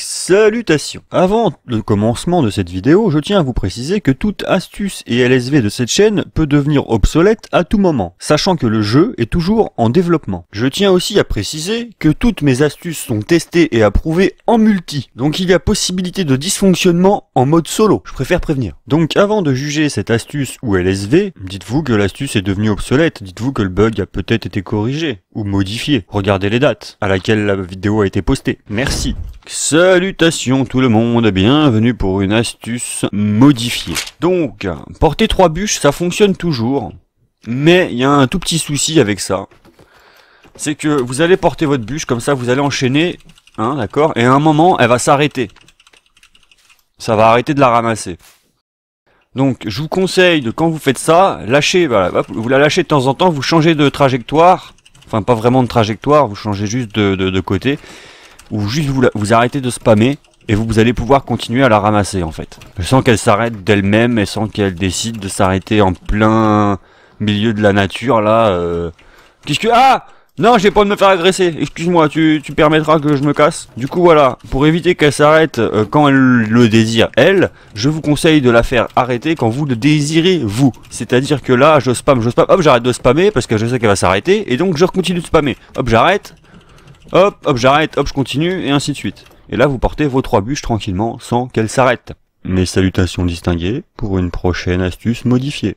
Salutations Avant le commencement de cette vidéo, je tiens à vous préciser que toute astuce et LSV de cette chaîne peut devenir obsolète à tout moment, sachant que le jeu est toujours en développement. Je tiens aussi à préciser que toutes mes astuces sont testées et approuvées en multi, donc il y a possibilité de dysfonctionnement en mode solo, je préfère prévenir. Donc avant de juger cette astuce ou LSV, dites-vous que l'astuce est devenue obsolète, dites-vous que le bug a peut-être été corrigé, ou modifié, regardez les dates à laquelle la vidéo a été postée. Merci Salutations tout le monde, bienvenue pour une astuce modifiée. Donc, porter trois bûches, ça fonctionne toujours, mais il y a un tout petit souci avec ça. C'est que vous allez porter votre bûche, comme ça vous allez enchaîner, hein, d'accord, et à un moment, elle va s'arrêter. Ça va arrêter de la ramasser. Donc, je vous conseille de, quand vous faites ça, lâcher, voilà, vous la lâchez de temps en temps, vous changez de trajectoire, enfin pas vraiment de trajectoire, vous changez juste de côté, ou juste vous, vous arrêtez de spammer et vous, vous allez pouvoir continuer à la ramasser en fait. Je sens qu'elle s'arrête d'elle-même et sans qu'elle décide de s'arrêter en plein milieu de la nature là. Euh, qu'est-ce que... Ah non, j'ai pas de me faire agresser. Excuse-moi, tu, permettras que je me casse. Du coup, voilà. Pour éviter qu'elle s'arrête euh, quand elle le désire, elle, je vous conseille de la faire arrêter quand vous le désirez, vous. C'est-à-dire que là, je spam, je spam. Hop, j'arrête de spammer parce que je sais qu'elle va s'arrêter. Et donc, je continue de spammer. Hop, j'arrête. Hop, hop, j'arrête, hop, je continue, et ainsi de suite. Et là, vous portez vos trois bûches tranquillement, sans qu'elles s'arrêtent. Mes mm. salutations distinguées, pour une prochaine astuce modifiée.